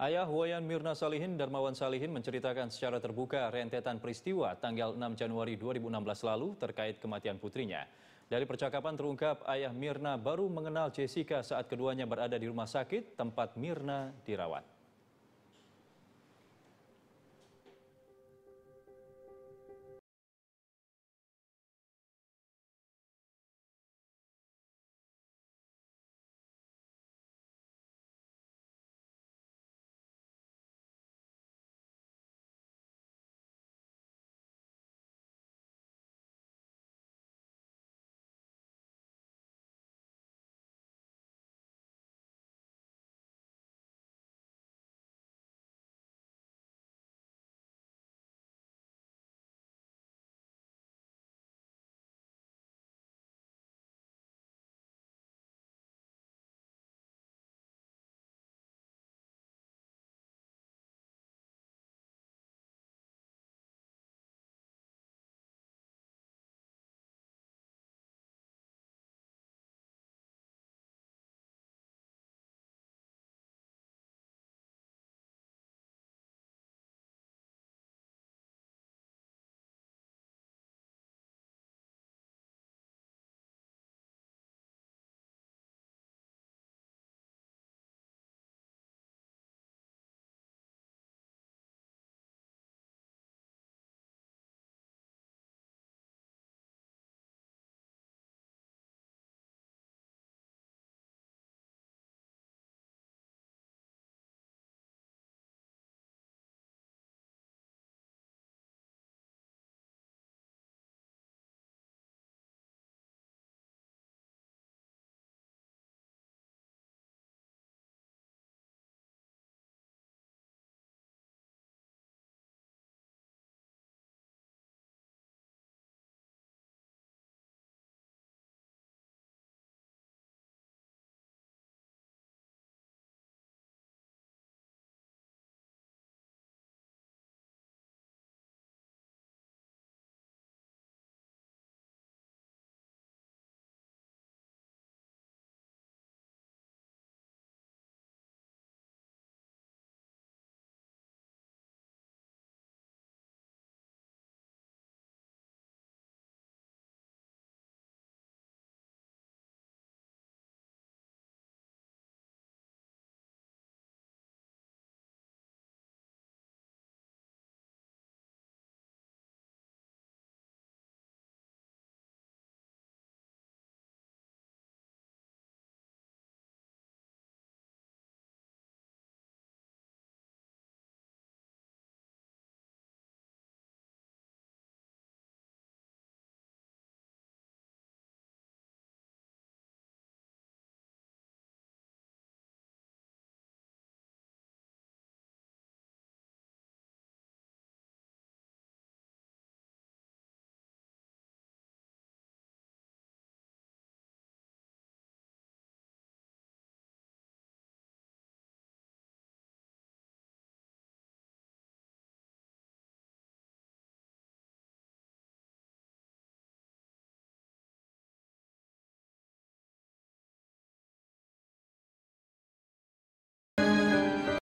Ayah Wayan Mirna Salihin, Darmawan Salihin menceritakan secara terbuka rentetan peristiwa tanggal 6 Januari 2016 lalu terkait kematian putrinya. Dari percakapan terungkap, ayah Mirna baru mengenal Jessica saat keduanya berada di rumah sakit tempat Mirna dirawat.